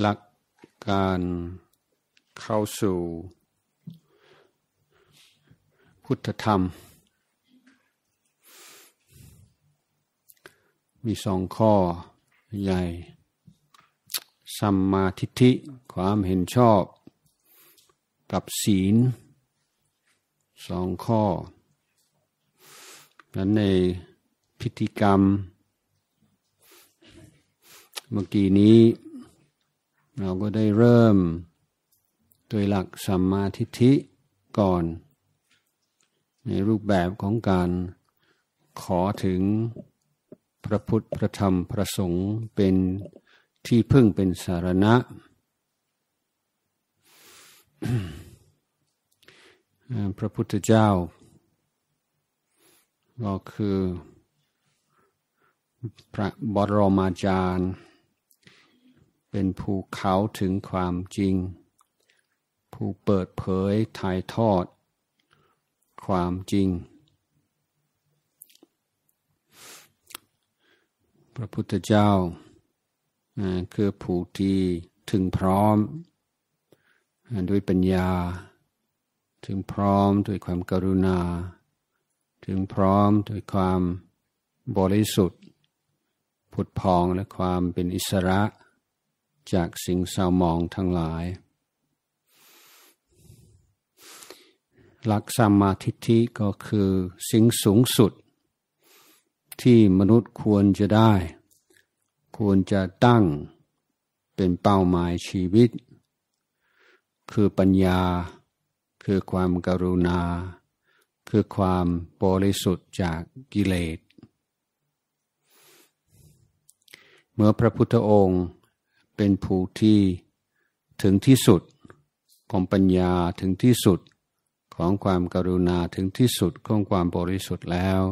หลักการเข้าสู่พุทธธรรม มีสองข้อใหญ่ สัมมาทิฏฐิความเห็นชอบ กับศีลสองข้อนั้นในพิธีกรรมเมื่อกี้นี้เราก็ได้เริ่มโดยหลักสัมมาทิฏฐิก่อน ในรูปแบบของการขอถึงพระพุทธ พระธรรม พระสงฆ์เป็นที่พึ่งเป็นสารณะพระพุทธเจ้า ก็คือพระบรมอาจารย์เป็นภูเขาถึงความจริง ผู้เปิดเผยถ่ายทอด ความจริง พระพุทธเจ้าคือผู้ที่ถึงพร้อมด้วยปัญญา ถึงพร้อมด้วยความกรุณา ถึงพร้อม ด้วยความบริสุทธิ์ผุดพองและความเป็นอิสระจากสิ่งเศร้ามองทั้งหลาย หลักสัมมาทิิก็คือสิ่งสูงสุด ที่มนุษย์ควรจะได้ ควรจะตั้งเป็นเป้าหมายชีวิต คือปัญญา คือความกรุณา คือความบริสุทธิ์จากกิเลส เมื่อพระพุทธองค์เป็นผู้ที่ถึงที่สุดของปัญญาถึงที่สุดของความกรุณาถึงที่สุด ของความบริสุทธิ์แล้ว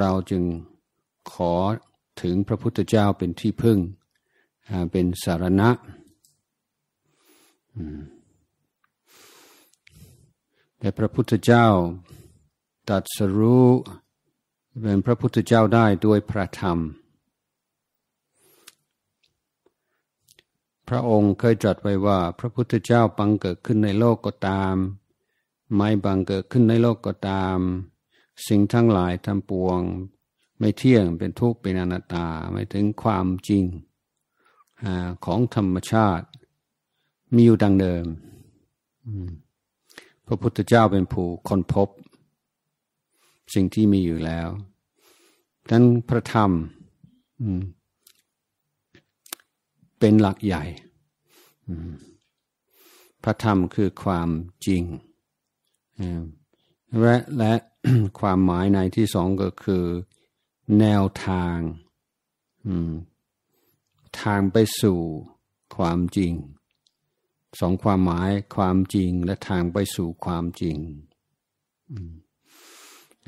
เราจึงขอถึงพระพุทธเจ้าเป็นที่พึ่งเป็นสารณะแต่พระพุทธเจ้าตัดสรู้เป็นพระพุทธเจ้าได้ด้วยพระธรรมพระองค์เคยตรัสไว้ว่า พระพุทธเจ้าบังเกิดขึ้นในโลกก็ตาม ไม่บังเกิดขึ้นในโลกก็ตาม สิ่งทั้งหลายทำปวง ไม่เที่ยงเป็นทุกข์เป็นอนัตตา ไม่ถึงความจริงของธรรมชาติ มีอยู่ดังเดิมพระพุทธเจ้าเป็นผู้ค้นพบ สิ่งที่มีอยู่แล้วดังนั้นพระธรรมเป็นหลักใหญ่ พระธรรมคือความจริง และและความหมายในที่สองก็คือ แนวทางทางไปสู่ความจริง สองความหมายความจริงและทางไปสู่ความจริง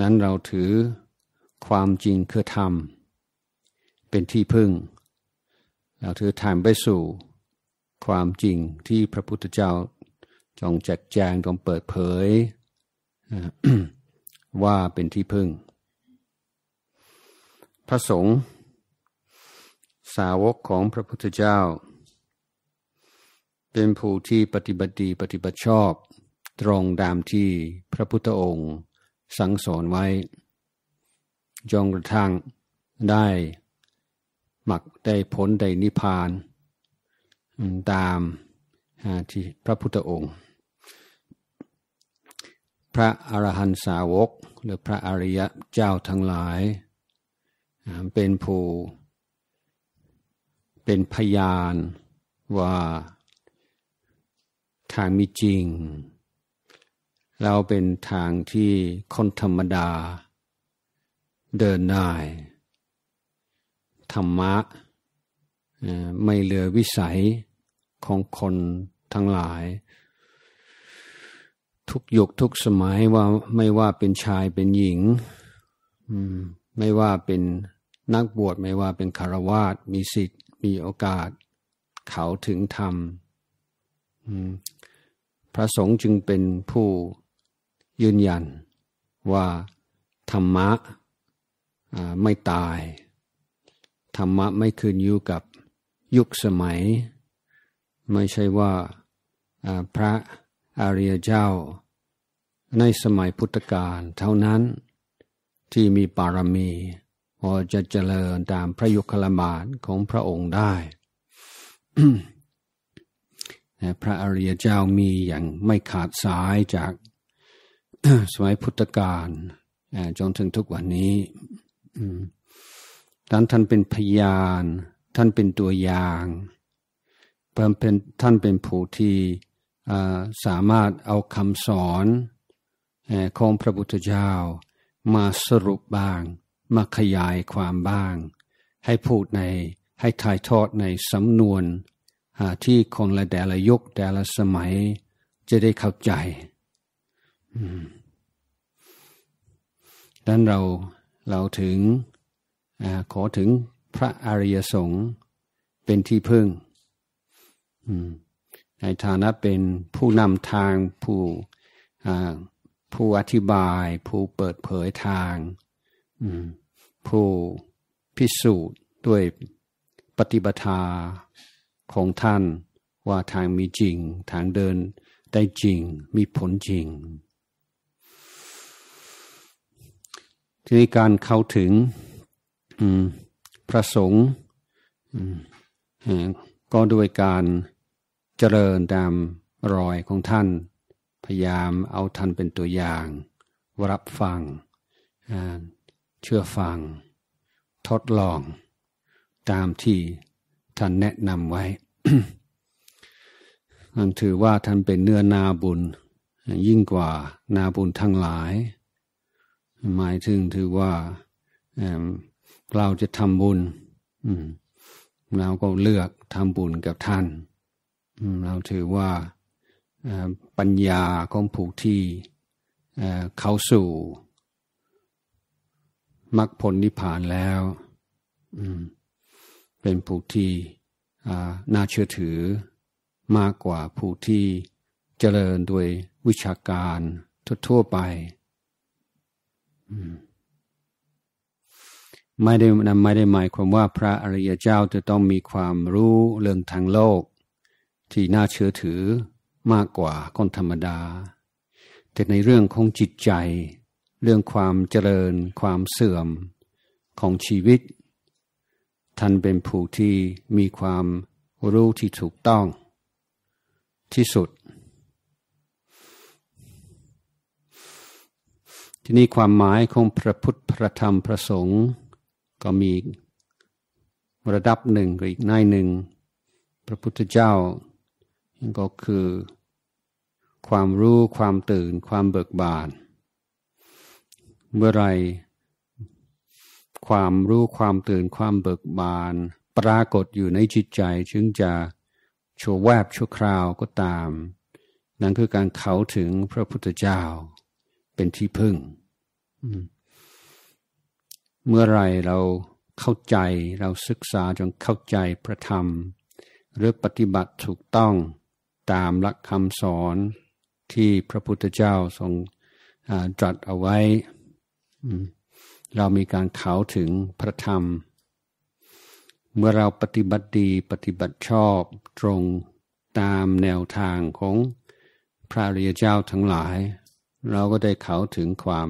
นั้นเราถือความจริงคือธรรม เป็นที่พึ่งแล้วเธอถ่านไปสู่ความจริงที่พระพุทธเจ้าจงแจกแจงจงเปิดเผย ว่าเป็นที่พึ่ง พระสงฆ์สาวกของพระพุทธเจ้า เป็นผู้ที่ปฏิบัติปฏิบัติชอบ ตรงตามที่พระพุทธองค์ สั่งสอนไว้จงกระทั่งได้มักได้ผลได้นิพพานตามที่พระพุทธองค์ พระอรหันตสาวกหรือพระอริยะเจ้าทั้งหลาย เป็นผู้ เป็นพยานว่าทางมีจริง เราเป็นทางที่คนธรรมดาเดินได้ธรรมะไม่เหลือวิสัยของคนทั้งหลาย ทุกยุคทุกสมัยว่าไม่ว่าเป็นชายเป็นหญิงไม่ว่าเป็นนักบวชไม่ว่าเป็นคารวาสมีสิทธิ์มีโอกาส เขาถึงธรรมพระสงฆ์จึงเป็นผู้ยืนยันว่าธรรมะไม่ตายธรรมะไม่คืนอยู่กับยุคสมัย ไม่ใช่ว่าพระอริยเจ้าในสมัยพุทธกาลเท่านั้นที่มีปารมีพอจะเจริญตามพระยุคลบาทของพระองค์ได้พระอริยเจ้ามีอย่างไม่ขาดสายจากสมัยพุทธกาลจนถึงทุกวันนี้ท่านท่านเป็นพยานท่านเป็นตัวอย่างเพิ่มเป็นท่านเป็นผู้ที่สามารถเอาคำสอนของพระพุทธเจ้า มาสรุปบ้าง มาขยายความบ้าง ให้พูดในให้ถ่ายทอดในสำนวน ที่คนละแต่ละยุคแต่ละสมัยจะได้เข้าใจดังนั้นเราเราถึงอขอถึงพระอริยสงฆ์เป็นที่พึ่งในฐานะเป็นผู้นำทางผู้ผู้อธิบาย ผู้เปิดเผยทางผู้พิสูจน์ด้วยปฏิบัติของท่านว่าทางมีจริงทางเดินได้จริงมีผลจริงทีนี้การเข้าถึงพระสงฆ์ก็ด้วยการเจริญตามรอยของท่าน พยายามเอาท่านเป็นตัวอย่าง รับฟังเชื่อฟัง ทดลอง ตามที่ท่านแนะนำไว้ท่านถือว่าท่านเป็นเนื้อนาบุญยิ่งกว่านาบุญทั้งหลาย หมายถึงถือว่าเราจะทำบุญเราก็เลือกทำบุญกับท่านเราถือว่าปัญญาของผู้ที่เขาสู่มรรคผลนิพพานแล้วเป็นผู้ที่น่าเชื่อถือมากกว่าผู้ที่เจริญด้วยวิชาการทั่วๆไป อืมไม่ได้นไม่ได้หมายความว่าพระอริยเจ้าจะต้องมีความรู้เรื่องทางโลก ที่น่าเชื่อถือมากกว่าคนธรรมดา แต่ในเรื่องของจิตใจ เรื่องความเจริญความเสื่อมของชีวิต ท่านเป็นผู้ที่มีความรู้ที่ถูกต้อง ที่สุด ที่นี่ความหมายของพระพุทธพระธรรมพระสงฆ์ก็มีระดับหนึ่งกับอีกนายหนึ่งพระพุทธเจ้าก็คือ ความรู้ความตื่นความเบิกบานเมื่อไรความรู้ความตื่นความเบิกบาน ปรากฏอยู่ในจิตใจ จึงจะชั่วแวบชั่วคราวก็ตาม นั่นคือการเขาถึงพระพุทธเจ้าเป็นที่พึ่งเมื่อไรเราเข้าใจเราศึกษาจนเข้าใจพระธรรม หรือปฏิบัติถูกต้องตามหลักคำสอนที่พระพุทธเจ้าทรงตรัสเอาไว้ เรามีการเข้าถึงพระธรรม เมื่อเราปฏิบัติดีปฏิบัติชอบตรงตามแนวทางของพระริยเจ้าทั้งหลาย เราก็ได้เข้าถึงความ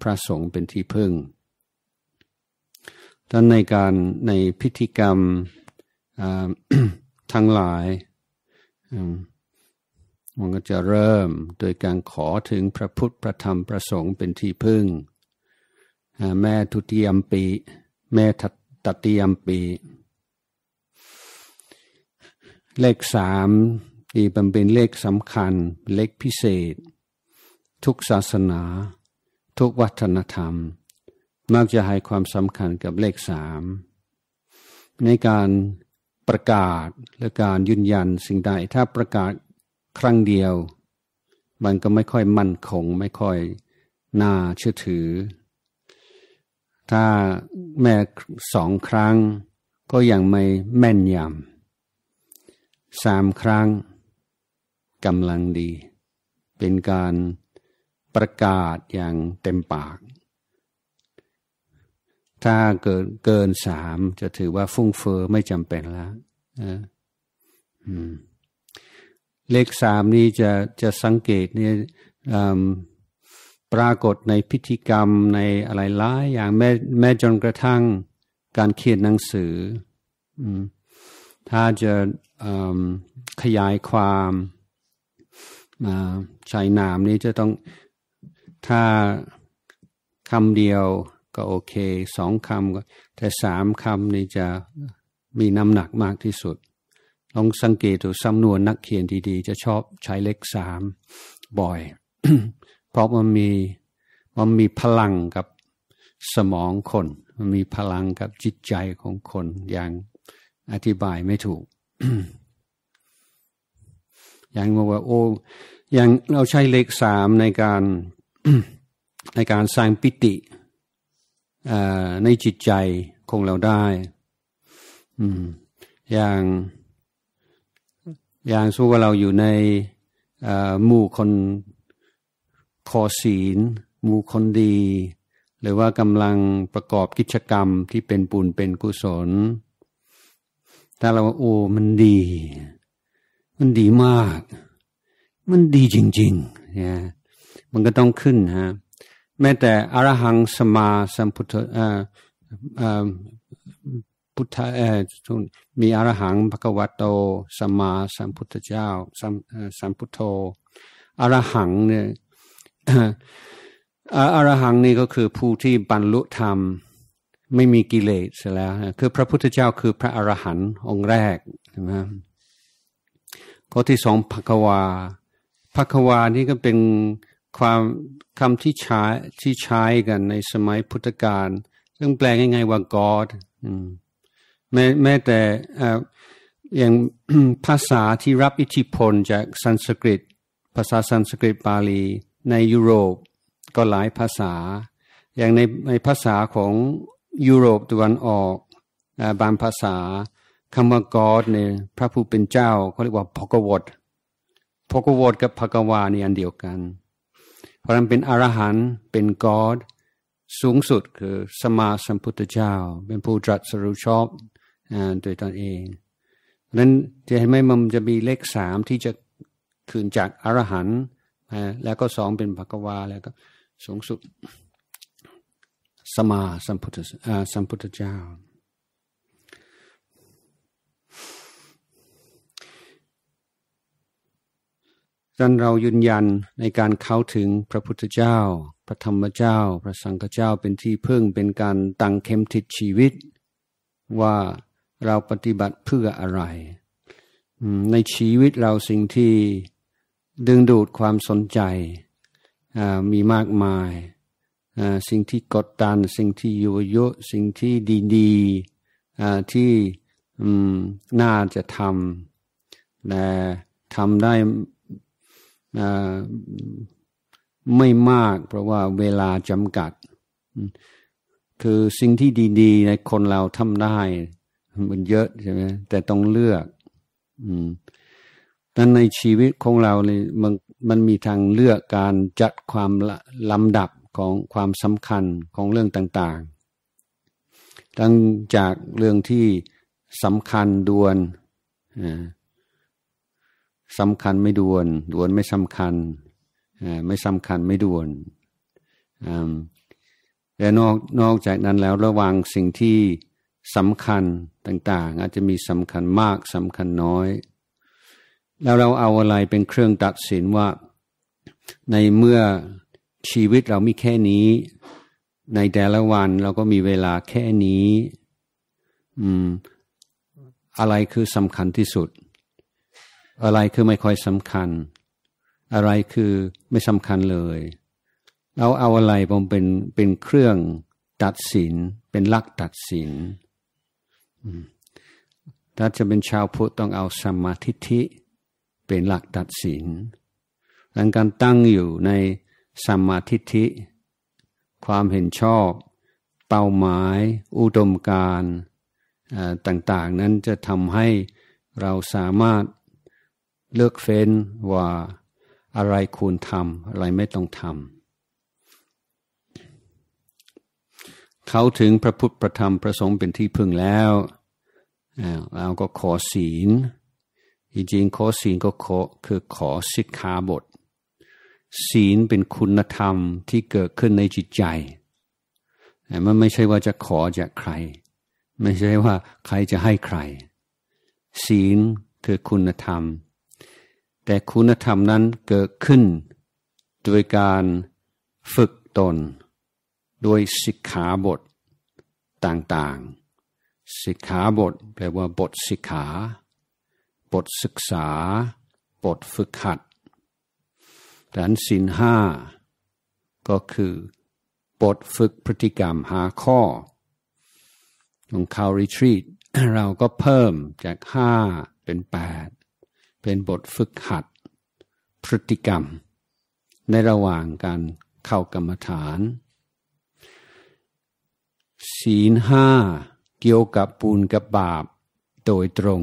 พระสงฆ์เป็นที่พึ่งท่านในการในพิธีกรรมทั้งหลายมันก็จะเริ่มโดยการขอถึงพระพุทธพระธรรมพระสงฆ์เป็นที่พึ่ง แม่ทุติยมปี แม่ตติยมปี เลขสามที่เป็นเลขสำคัญเลขพิเศษทุกศาสนาทุกวัฒนธรรมมักจะให้ความสำคัญกับเลขสามในการประกาศและการยืนยันสิ่งใดถ้าประกาศครั้งเดียวมันก็ไม่ค่อยมั่นคงไม่ค่อยน่าเชื่อถือ ถ้าแม่สองครั้งก็ยังไม่แม่นยำสามครั้งกำลังดีเป็นการประกาศอย่างเต็มปากถ้าเกินเกินสามจะถือว่าฟุ้งเฟอ้อไม่จำเป็นแล้ว เลขสามนี้ จะจะสังเกตเนี่ยปรากฏในพิธีกรรมในอะไรหลาย อย่างแม้แม้จนกระทั่งการเขียนหนังสือถ้าจะขยายความใช้นามนี้ จะต้องถ้าคำเดียวก็โอเคสองคำก็แต่สามคำนี่จะมีน้ำหนักมากที่สุดลองสังเกตดูสำนวนนักเขียนดีๆ จะชอบใช้เลขสามบ่อย เพราะมันมีมันมีพลังกับสมองคน มันมีพลังกับจิตใจของคนอย่างอธิบายไม่ถูก อย่างมาว่าโอ้อย่างเราใช้เลขสามในการในการสร้างปิติในจิตใจของเราได้ อย่าง อย่างสู้ว่าเราอยู่ในหมู่คนขอศีลหมู่คนดี หรือว่ากำลังประกอบกิจกรรมที่เป็นปุญเป็นกุศล ถ้าเราโอ้มันดี มันดีมาก มันดีจริงๆเนี่ยมันก็ต้องขึ้นฮะม้แต่ อรหังสมาสัมพุทธเออเออพุทธเอ่อมีอรหังพระกวัตโตสมาสัมพุทธเจ้า สัมสัมพุทโธ อรหังเนี่ยอรหังนี่ก็คือผู้ที่บรรลุธรรม ไม่มีกิเลสแล้วคือพระพุทธเจ้าคือพระอรหันต์องค์แรกใช่ไหมข้อที่สองภควาภควานี่ก็เป็นความคำที่ใช้ที่ใช้กันในสมัยพุทธกาลซึ่งแปลง่ายๆว่า God แม้แต่อย่างภาษาที่รับอิทธิพลจากสันสกฤต ภาษาสันสกฤตบาลี ในยุโรปก็หลายภาษา อย่างในในภาษาของยุโรปตะวันออก บางภาษาคำว่า God เนี่ย พระผู้เป็นเจ้า เขาเรียกว่าพกวดพกวดกับพกวานี่อันเดียวกันพราะนั้นเป็นอรหันต์เป็นกอดสูงสุดคือสมาสัมพุทธเจ้า เป็นผู้ตรัสรู้ชอบโดยตนเองเพราะนั้นจะเห็นไหมมันจะมีเลขสามที่จะขึ้นจากอรหันต์แล้วก็สองเป็นภกวาแล้วก็สูงสุดสมาสัมพุทธสัมพุทธเจ้าดังเรายืนยันในการเข้าถึงพระพุทธเจ้าพระธรรมเจ้าพระสังฆเจ้าเป็นที่พึ่งเป็นการตั้งเข้มทิศชีวิต ว่าเราปฏิบัติเพื่ออะไรในชีวิตเราสิ่งที่ดึงดูดความสนใจมีมากมายสิ่งที่กดดันสิ่งที่ยุยยสิ่งที่ดีๆที่น่าจะทำแต่ทำได้ไม่มากเพราะว่าเวลาจำกัด คือสิ่งที่ดี ๆ ในคนเราทำได้มันเยอะใช่ไหมแต่ต้องเลือกดังในชีวิตของเราเลยมันมันมีทางเลือกการจัดความลำดับของความสำคัญของเรื่องต่างๆตั้งจากเรื่องที่สำคัญด่วนสำคัญไม่ด่วนด่วนไม่สำคัญไม่สำคัญไม่ด่วนแลวนอกนอกจากนั้นแล้วระวังสิ่งที่สำคัญต่าง ๆ อาจจะมีสำคัญมากสำคัญน้อย แล้วเราเอาอะไรเป็นเครื่องตัดสินว่าในเมื่อชีวิตเรามีแค่นี้ ในแต่ละวันเราก็มีเวลาแค่นี้ อืม อะไรคือสำคัญที่สุดอะไรคือไม่ค่อยสำคัญ อะไรคือไม่สำคัญเลย เราเอาอะไรผมเป็นเป็นเครื่องตัดสิน เป็นลักตัดสิน ถ้าจะเป็นชาวพุทธต้องเอาสมาธิิเป็นหลักตัดสินหลังการตั้งอยู่ในสมาธิิความเห็นชอบ เป้าหมาย อุดมการต่าง ๆ นั้นจะทำให้เราสามารถเลือกเฟ้นว่าอะไรควรทำ อะไรไม่ต้องทำเขาถึงพระพุทธประธรรม ประสงค์เป็นที่พึ่งแล้วเราก็ขอศีลจริงๆขอศีลก็ขอคือขอสิกขาบท ศีลเป็นคุณธรรมที่เกิดขึ้นในจิตใจแต่มันไม่ใช่ว่าจะขอจากใคร ไม่ใช่ว่าใครจะให้ใคร ศีลคือคุณธรรมแต่คุณธรรมนั้นเกิดขึ้น โดยการฝึกตนโดยสิกขาบทต่างๆสิกขาบทแปลว่าบทสิกขา บทศึกษาบทฝึกหัดดังนนสินห้าก็คือบทฝึกพฤติกรรมหาข้อของคาวรีทรีตเราก็เพิ่มจากห้าเป็นแปดเป็นบทฝึกหัดพฤติกรรม ในระหว่างการเข้ากรรมฐาน ศีลห้า เกี่ยวกับปูนกับบาป โดยตรง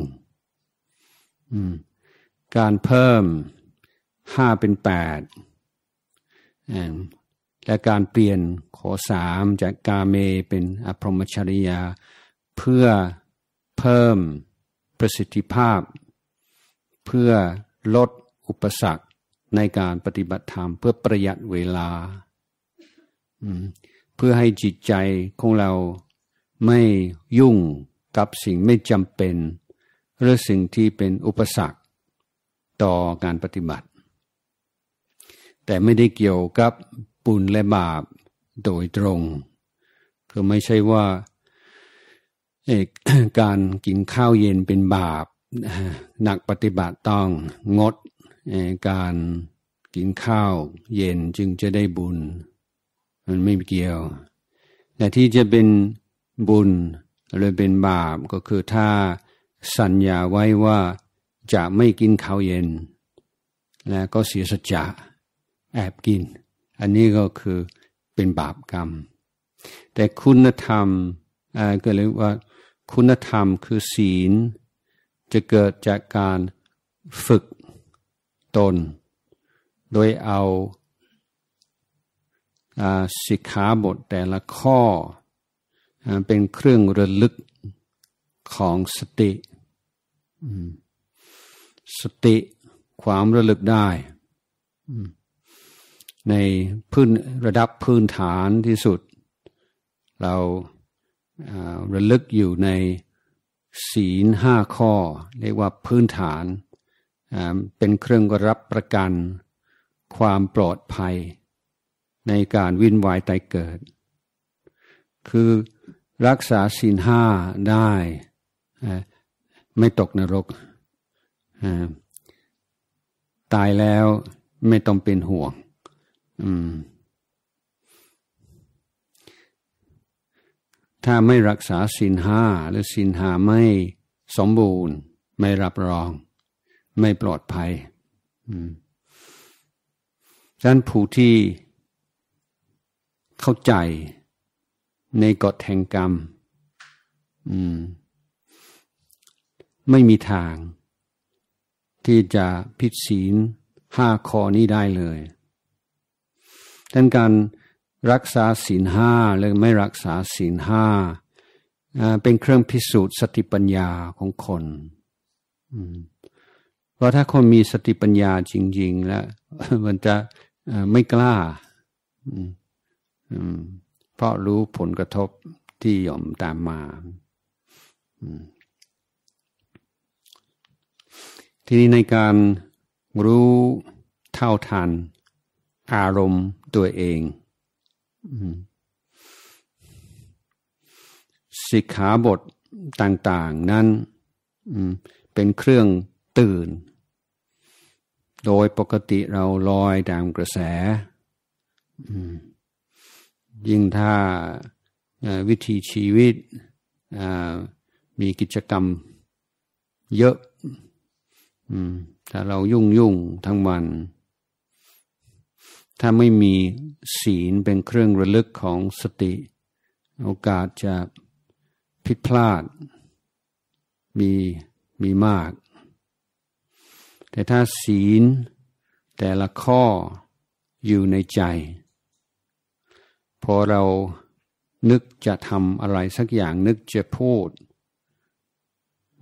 การเพิ่มห้าเป็นแปด และการเปลี่ยนขอสาม จากกาเมเป็นอภรมชริยา เพื่อเพิ่มประสิทธิภาพเพื่อลดอุปสรรคในการปฏิบัติธรรมเพื่อประหยัดเวลาเพื่อให้จิตใจของเราไม่ยุ่งกับสิ่งไม่จำเป็นหรือสิ่งที่เป็นอุปสรรคต่อการปฏิบัติ แต่ไม่ได้เกี่ยวกับปุญและบาปโดยตรงคือไม่ใช่ว่าการกินข้าวเย็นเป็นบาปหนักปฏิบัติต้องงดการกินข้าวเย็นจึงจะได้บุญมันไม่เกี่ยว แต่ที่จะเป็นบุญหรือเป็นบาปก็คือถ้าสัญญาไว้ว่าจะไม่กินข้าวเย็น แล้วก็เสียสัจจะแอบกิน อันนี้ก็คือเป็นบาปกรรม แต่คุณธรรมก็เรียกว่า คุณธรรมคือศีลจะเกิดจากการฝึกตน โดยเอาสิกขาบทแต่ละข้อ เป็นเครื่องระลึกของสติ สติความระลึกได้ ในพื้นระดับพื้นฐานที่สุด เราระลึกอยู่ในศีลห้าข้อ เรียกว่าพื้นฐานเป็นเครื่องรับประกันความปลอดภัยในการวินวายตายเกิด คือรักษาศีลห้าได้ไม่ตกนรก ตายแล้วไม่ต้องเป็นห่วง อืมถ้าไม่รักษาสินห้าหรือสินหาไม่สมบูรณ์ ไม่รับรอง ไม่ปลอดภัยังนั้นผู้ที่เข้าใจในกฎแห่งกรรมมไม่มีทางที่จะผิดศีลห้าข้อนี้ได้เลยดังการรักษาศีลห้าหรือไม่รักษาศีลห้า เป็นเครื่องพิสูจน์ สติปัญญาของคน เพราะถ้าคนมีสติปัญญาจริง ๆ แล้วมันจะไม่กล้า เพราะรู้ผลกระทบที่ย่อมตามมา ทีนี้ในการรู้เท่าทัน อารมณ์ตัวเองสิกขาบทต่าง ๆ นั้นเป็นเครื่องตื่น โดยปกติเราลอยตามกระแสยิ่งถ้าวิธีชีวิตมีกิจกรรมเยอะถ้าเรายุ่งยุ่งทั้งวันถ้าไม่มีศีลเป็นเครื่องระลึกของสติ โอกาสจะผิดพลาด มีมีมาก แต่ถ้าศีลแต่ละข้ออยู่ในใจพอเรานึกจะทำอะไรสักอย่างนึกจะพูด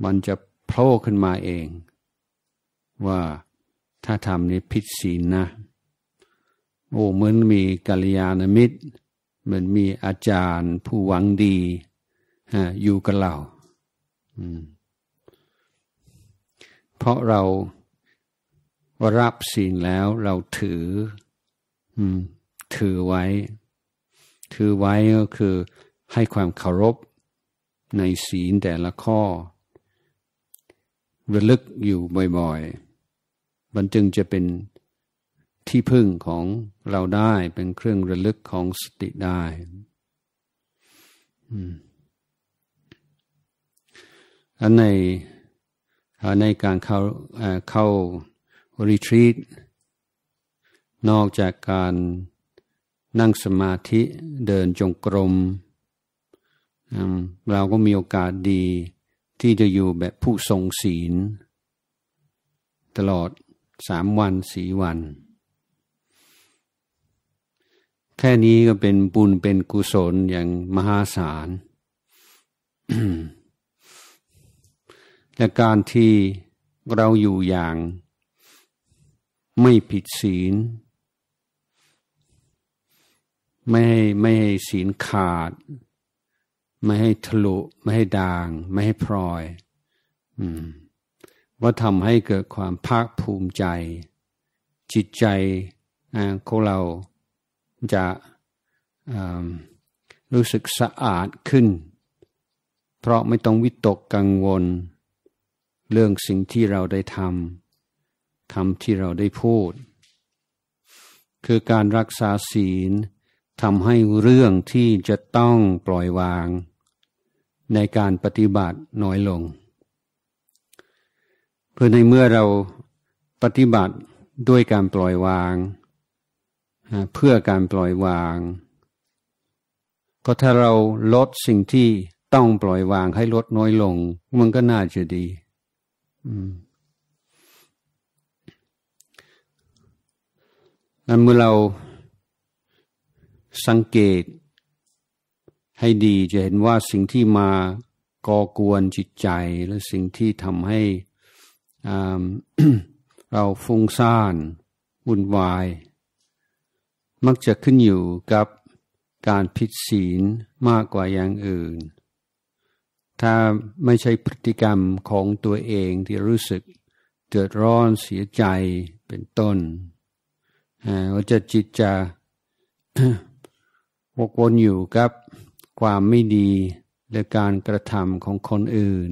มันจะโผล่ขึ้นมาเอง ว่าถ้าทำนีผิดศีลนนะโอ้เหมือนมีกัลยาณมิตรเหมือนมีอาจารย์ผู้หวังดีฮะอยู่กับเราเพราะเรารับศีลแล้วเราถือ ถือไว้ ถือไว้ก็คือให้ความเคารพในศีลแต่ละข้อระลึกอยู่บ่อย ๆ มันจึงจะเป็นที่พึ่งของเราได้เป็นเครื่องระลึกของสติได้อันในในการเข้าเข้ารีทร a t นอกจากการนั่งสมาธิเดินจงกรม เราก็มีโอกาสดีที่จะอยู่แบบผู้ทรงศีล ตลอดสามวันสี่วันแค่นี้ก็เป็นบุญเป็นกุศลอย่างมหาศาลและการที่เราอยู่อย่างไม่ผิดศีล ไม่ให้ไม่ให้ศีลขาด ไม่ให้ทะลุ ไม่ให้ด่าง ไม่ให้พลอย อืม ว่าทำให้เกิดความภาคภูมิใจ จิตใจของเราจะรู้สึกสะอาดขึ้นเพราะไม่ต้องวิตกกังวลเรื่องสิ่งที่เราได้ทำทำที่เราได้พูด คือการรักษาศีลทำให้เรื่องที่จะต้องปล่อยวาง ในการปฏิบัติน้อยลง เพื่อในเมื่อเราปฏิบัติด้วยการปล่อยวางเพื่อการปล่อยวาง ก็ถ้าเราลดสิ่งที่ต้องปล่อยวางให้ลดน้อยลงมันก็น่าจะดีนั้นเมื่อเราสังเกตให้ดีจะเห็นว่าสิ่งที่มาก่อกวนจิตใจ และสิ่งที่ทำให้เราฟุ้งซ่านวุ่นวายมักจะขึ้นอยู่กับการผิดศีลมากกว่าอย่างอื่น ถ้าไม่ใช่พฤติกรรมของตัวเองที่รู้สึกเดือดร้อนเสียใจเป็นต้น ว่าจะจิตจะวกวนอยู่กับความไม่ดีและการกระทำของคนอื่น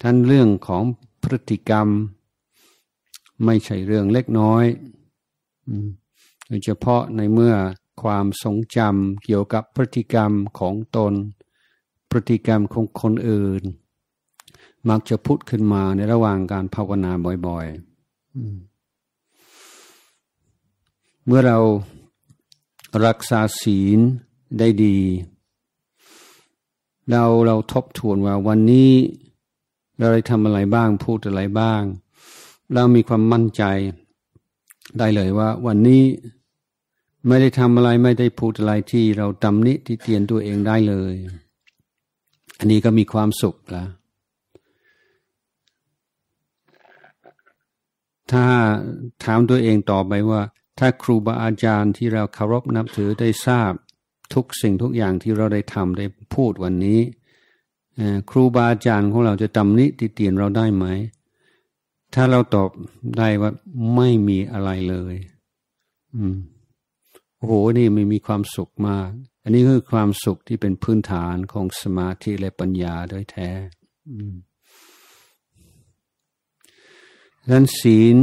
ท่านเรื่องของพฤติกรรมไม่ใช่เรื่องเล็กน้อยยเฉพาะในเมื่อความทรงจำเกี่ยวกับพฤติกรรมของตนพฤติกรรมของคนอื่น มักจะพุทธขึ้นมาในระหว่างการภาวนาบ่อยๆเมื่อเรารักษาศีลได้ดี เราเราทบทวนว่า วันนี้เราได้ทำอะไรบ้าง พูดอะไรบ้าง เรามีความมั่นใจ ได้เลยว่า วันนี้ไม่ได้ทำอะไรไม่ได้พูดอะไรที่เราตำนิที่เตียนตัวเองได้เลย อันนี้ก็มีความสุขละถ้าถามตัวเองต่อไปว่า ถ้าครูบาอาจารย์ที่เราเคารพนับถือได้ทราบทุกสิ่งทุกอย่างที่เราได้ทำได้พูดวันนี้ครูบาอาจารย์ของเราจะตำนิติเตียนเราได้ไหม ถ้าเราตอบได้ว่าไม่มีอะไรเลย อืมโอ้โห นี่ไม่มีความสุขมาก อันนี้คือความสุขที่เป็นพื้นฐานของสมาธิและปัญญาโดยแท้ดังนศีล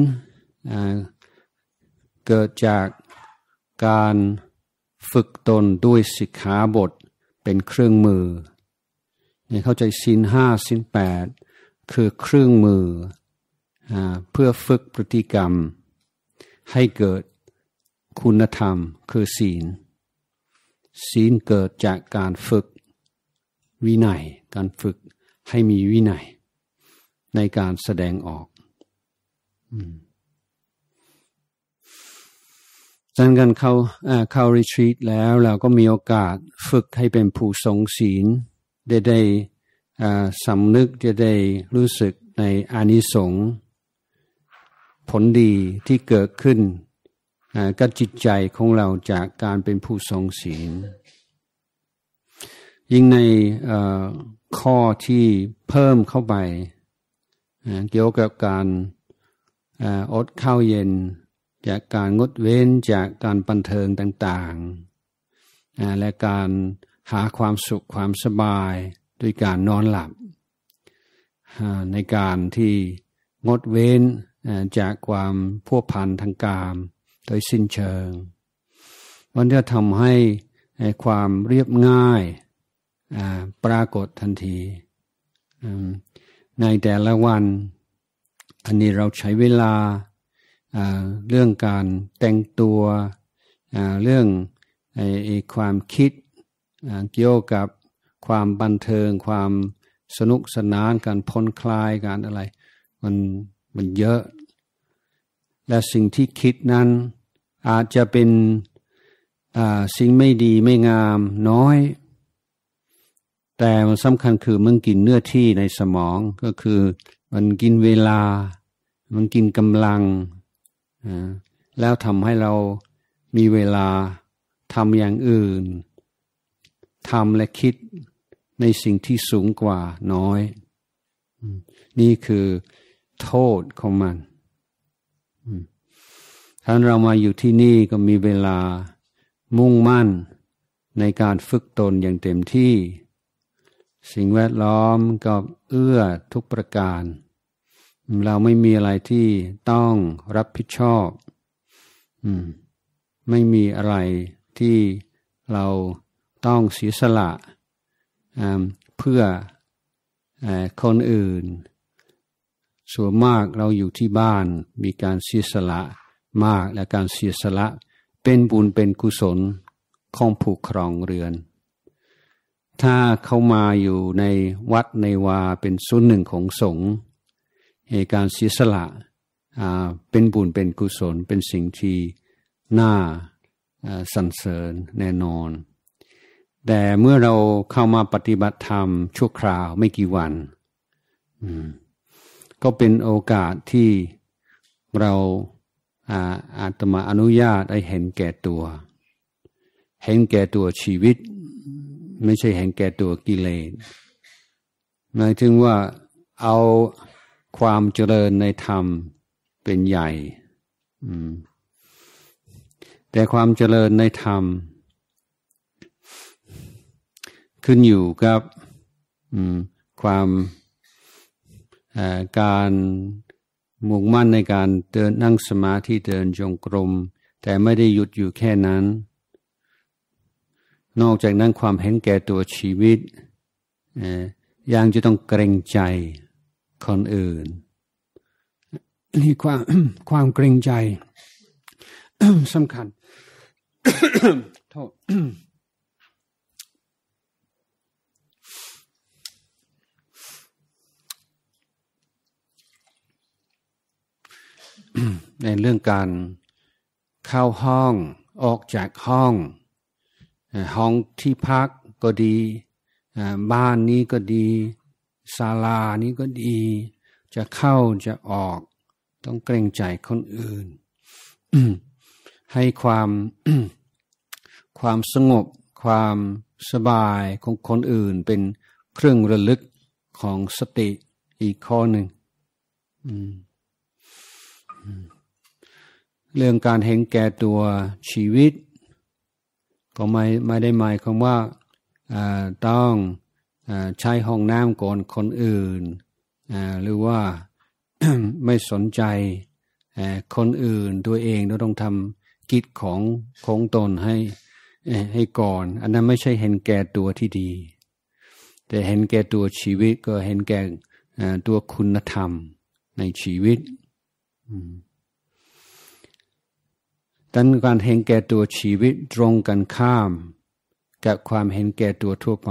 เกิดจากการฝึกตนด้วยสิกขาบทเป็นเครื่องมือเนี่เข้าใจศีลห้าศีลแปดคือเครื่องมืออเพื่อฝึกพฤติกรรมให้เกิดคุณธรรมคือศีลศีลเกิดจากการฝึก วินัย การฝึกให้มีวินัย ในการแสดงออกจังนั้นเข้าเข้ารีทรีตแล้วเราก็มีโอกาสฝึกให้เป็นผู้ทรงศีลได้ได้สำนึก จะได้รู้สึกในอานิสงส์ผลดีที่เกิดขึ้นกับจิตใจของเราจากการเป็นผู้ทรงศีลยิ่งในข้อที่เพิ่มเข้าไปเกี่ยวกับการอดข้าวเย็น จากการงดเว้นจากการบันเทิงต่างๆ และการหาความสุขความสบายด้วยการนอนหลับ ในการที่งดเว้นจากความพวกพันทางกามโดยสิ้นเชิง มันจะทำให้ความเรียบง่ายปรากฏทันที ในแต่ละวันอันนี้เราใช้เวลาเรื่องการแต่งตัวเรื่องความคิดเกี่ยวกับความบันเทิง ความสนุกสนานการพ่นคลายการอะไรมัน มันเยอะและสิ่งที่คิดนั้นอาจจะเป็นสิ่งไม่ดีไม่งามน้อย แต่มันสำคัญคือมันกินเนื้อที่ในสมองก็คือมันกินเวลา มันกินกำลังแล้วทำให้เรามีเวลาทำอย่างอื่นทำและคิดในสิ่งที่สูงกว่าน้อย นี่คือโทษของมันท่านเรามาอยู่ที่นี่ก็มีเวลามุ่งมั่นในการฝึกตนอย่างเต็มที่ สิ่งแวดล้อมก็เอื้อทุกประการ เราไม่มีอะไรที่ต้องรับผิดชอบอมไม่มีอะไรที่เราต้องเสียสละ เพื่ออคนอื่น ส่วนมากเราอยู่ที่บ้านมีการเสียสละมากและการเสียสละเป็นบุญเป็นกุศลของผู้ครองเรือน ถ้าเขามาอยู่ในวัดในวาเป็นส่วนหนึ่งของสงฆ์การเสียสละเป็นบุญเป็นกุศล เป็นสิ่งที่น่าสรรเสริญแน่นอน แต่เมื่อเราเข้ามาปฏิบัติธรรมชั่วคราวไม่กี่วันก็เป็นโอกาสที่เราอาตมาอนุญาตให้เห็นแก่ตัว เห็นแก่ตัวชีวิต ไม่ใช่เห็นแก่ตัวกิเลส หมายถึงว่าเอาความเจริญในธรรมเป็นใหญ่ แต่ความเจริญในธรรม ขึ้นอยู่กับความการมุ่งมั่นในการเดินนั่งสมาธิเดินจงกรม แต่ไม่ได้หยุดอยู่แค่นั้น นอกจากนั้นความเห็นแก่ตัวชีวิตยังจะต้องเกรงใจคนอื่นนี่ความความเกรงใจสำคัญโทษในเรื่องการ เข้าห้องออกจากห้อง ห้องที่พักก็ดี บ้านนี้ก็ดี ศาลานี้ก็ดี จะเข้าจะออกต้องเกรงใจคนอื่นให้ความ ความสงบความสบายของคนอื่นเป็นเครื่องระลึกของสติอีกข้อหนึ่งเรื่องการเห็นแก่ตัวชีวิต ก็ไม่ไม่ได้หมายความว่าต้องใช้ห้องน้ำก่อนคนอื่นหรือว่าไม่สนใจคนอื่นตัวเองเราต้องทำกิจของของตนให้ให้ก่อน อันนั้นไม่ใช่เห็นแก่ตัวที่ดี แต่เห็นแก่ตัวชีวิต ก็เห็นแก่ตัวคุณธรรมในชีวิตดังการเห็นแก่ตัวชีวิตตรงกันข้าม กับความเห็นแก่ตัวทั่วไป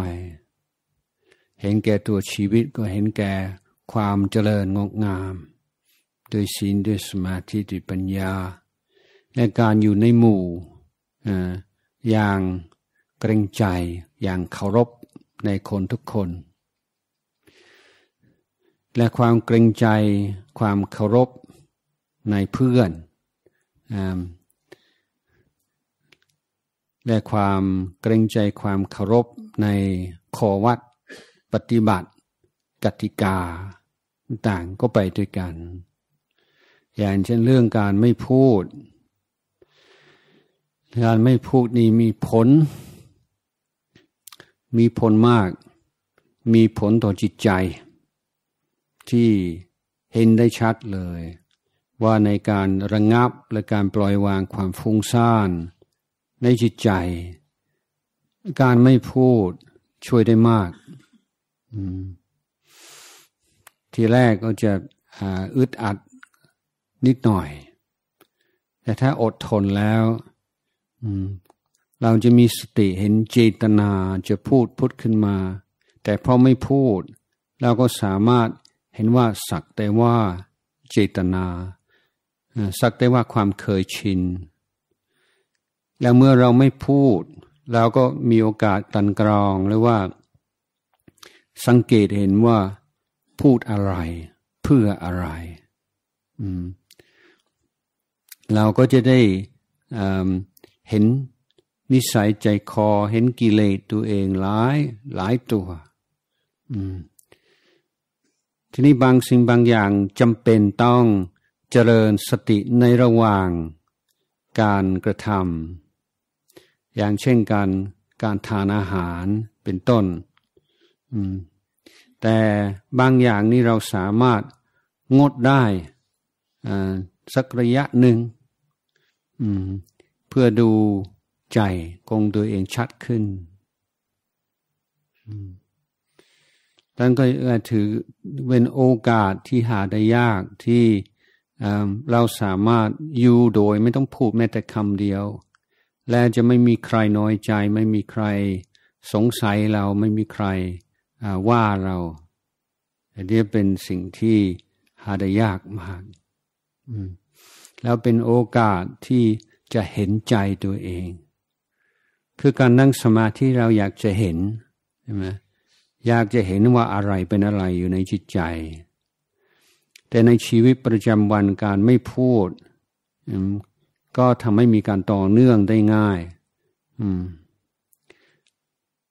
เห็นแก่ตัวชีวิตก็เห็นแก่ความเจริญงอกงามด้วยศีลด้วยสมาธิด้วยปัญญาและการอยู่ในหมู่อย่างเกรงใจอย่างเคารพในคนทุกคน และความเกรงใจความเคารพในเพื่อนอและความเกรงใจความเคารพในขอวัดปฏิบัติกติกาต่างก็ไปด้วยกัน อย่างเช่นเรื่องการไม่พูด การไม่พูดนี่มีผล มีผลมาก มีผลต่อจิตใจ ที่เห็นได้ชัดเลยว่าในการระงงับและการปล่อยวางความฟุ้งซ่านในจิตใจ การไม่พูดช่วยได้มาก ทีแรกก็จะอึดอัดนิดหน่อย แต่ถ้าอดทนแล้วเราจะมีสติเห็นเจตนาจะพูดพุทธขึ้นมา แต่พอไม่พูด เราก็สามารถเห็นว่าสักแต่ว่าเจตนาสักแต่ว่าความเคยชิน แล้วเมื่อเราไม่พูด เราก็มีโอกาสตันกรองหรือว่า สังเกตเห็นว่าพูดอะไรเพื่ออะไร เราก็จะได้เห็นนิสัยใจคอเห็นกิเลสตัวเองหลาย หลายตัว ทีนี้บางสิ่งบางอย่างจำเป็นต้องเจริญสติในระหว่างการกระทำอย่างเช่นการการทานอาหารเป็นต้นแต่บางอย่างนี่เราสามารถ งดได้สักระยะหนึ่งเพื่อดูใจคงตัวเองชัดขึ้นดังนั้นก็ถือเป็นโอกาสที่หาได้ยากที่เราสามารถอยู่โดยไม่ต้องพูดแม้แต่คำเดียว และจะไม่มีใครน้อยใจ ไม่มีใครสงสัยเราไม่มีใครว่าเราอันนี้เป็นสิ่งที่หาได้ยากมากแล้วเป็นโอกาสที่จะเห็นใจตัวเอง คือการนั่งสมาธิเราอยากจะเห็นใช่ไหมอยากจะเห็นว่าอะไรเป็นอะไรอยู่ในจิตใจแต่ในชีวิตประจำวันการไม่พูดก็ทำให้มีการต่อเนื่องได้ง่าย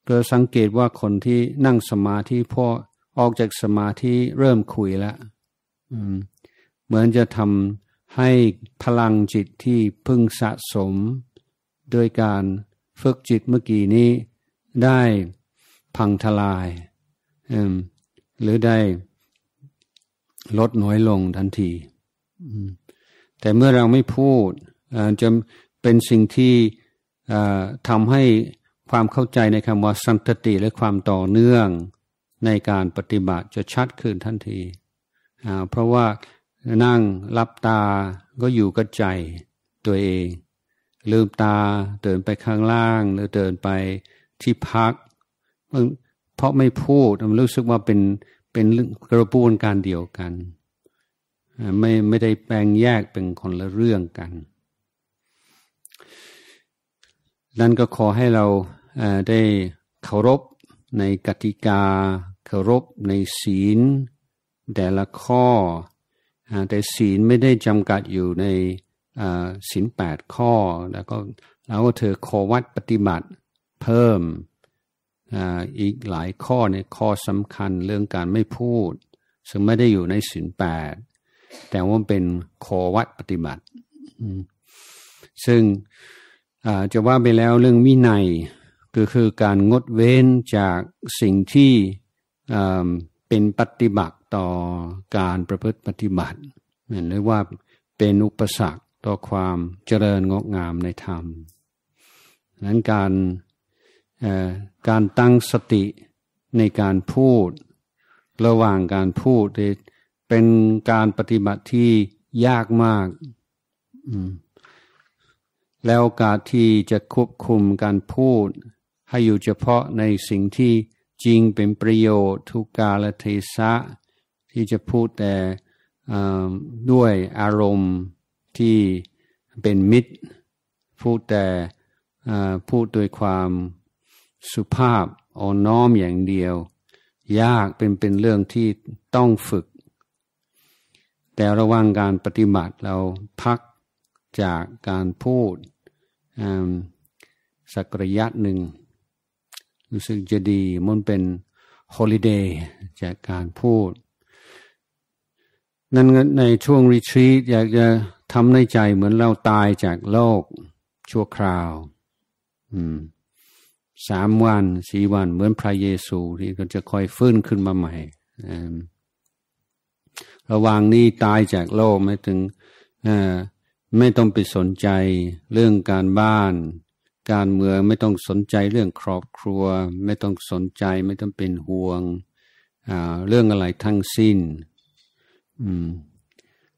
เราสังเกตว่าคนที่นั่งสมาธิพอออกจากสมาธิเริ่มคุยแล้วเหมือนจะทำให้พลังจิตที่พึ่งสะสม โดยการฝึกจิตเมื่อกี้นี้ ได้พังทลายหรือได้ลดน้อยลงทันที แต่เมื่อเราไม่พูดจะเป็นสิ่งที่ทำให้ความเข้าใจในคำว่าสันตติและความต่อเนื่องในการปฏิบัติจะชัดขึ้นทันที เพราะว่านั่งรับตาก็อยู่กับใจตัวเอง ลืมตาเดินไปข้างล่าง หรือเดินไปที่พัก เพราะไม่พูดมันรู้สึกว่าเป็นเป็นกระบวนการเดียวกันไม่ไม่ได้แปลงแยกเป็นคนละเรื่องกันนั่นก็ขอให้เราได้เคารพในกติกาเคารพในศีล แต่ละข้อ แต่ศีลไม่ได้จำกัดอยู่ในศีลแปดข้อ แล้วก็แล้วก็เธอขอวัดปฏิบัติเพิ่มอีกหลายข้อในข้อสำคัญเรื่องการไม่พูด ซึ่งไม่ได้อยู่ในสินแปดแต่ว่าเป็นขอวัดปฏิบัติ ซึ่งจะว่าไปแล้วเรื่องวินัยก็คือการงดเว้นจากสิ่งที่เป็นปฏิบัติต่อการประพฤติปฏิบัติเรียกว่าเป็นอุปสรรคต่อความเจริญงอกงามในธรรมนั้นการการตั้งสติในการพูดระหว่างการพูด เป็นการปฏิบัติที่ยากมากแล้วการที่จะควบคุมการพูด ให้อยู่เฉพาะในสิ่งที่จริงเป็นประโยชน์ ทุกกาลเทศะที่จะพูดแต่ด้วยอารมณ์ที่เป็นมิตร พูดแต่พูดโดยความสุภาพอ่อนน้อมอย่างเดียว ยากเป็นเป็นเรื่องที่ต้องฝึก แต่ระวังการปฏิบัติเราพักจากการพูดสักระยะหนึ่งรู้สึกจะดีมันเป็นฮอลิเดย์จากการพูดนั้นในช่วงรีทรีตอยากจะทำในใจเหมือนเราตายจากโลกชั่วคราว อืมสามวันสี่วันเหมือนพระเยซูที่ก็จะค่อยฟื้นขึ้นมาใหม่ระหว่างนี้ตายจากโลกไม่ถึงไม่ต้องไปสนใจ เรื่องการบ้าน การเมือง ไม่ต้องสนใจเรื่องครอบครัว ไม่ต้องสนใจไม่ต้องเป็นห่วงเรื่องอะไรทั้งสิ้น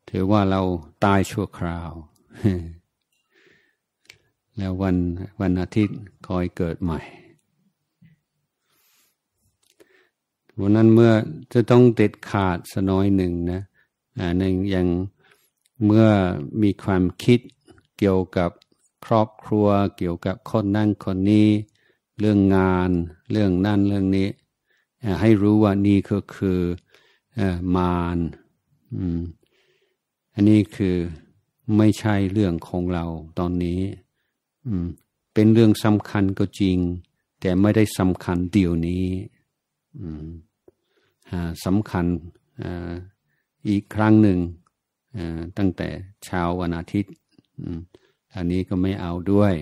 ถือว่าเราตายชั่วคราวแล้ววันวันอาทิตย์คอยเกิดใหม่วันนั้นเมื่อจะต้องเด็ดขาดสน้อยหนึ่งนะหนึ่อย่างเมื่อมีความคิดเกี่ยวกับครอบครัวเกี่ยวกับคนนั่นคนนี้ เรื่องงาน เรื่องนั่นเรื่องนี้ ให้รู้ว่านี่ก็คือมารอันนี้คือไม่ใช่เรื่องของเราตอนนี้เป็นเรื่องสำคัญก็จริง แต่ไม่ได้สำคัญเดี๋ยวนี้สำคัญอีกครั้งหนึ่งตั้งแต่เช้าวันอาทิตย์ อันนี้ก็ไม่เอาด้วย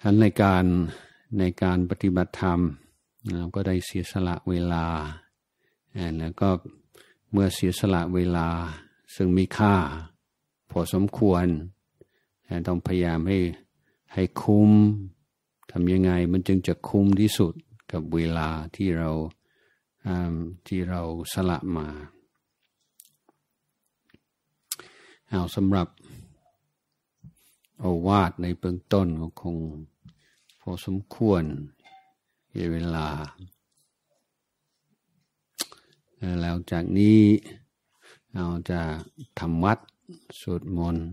ทันในการในการปฏิบัติธรรมเราก็ได้เสียสละเวลา แล้วก็เมื่อเสียสละเวลาซึ่งมีค่าพอสมควร ต้องพยายามให้ ให้คุ้มทำยังไงมันจึงจะคุ้มที่สุดกับเวลาที่เราที่เราสละมา เอาสำหรับโอวาทในเบื้องต้นก็คงพอสมควรเวลา แล้วจากนี้เราจะทำวัดสวดมนต์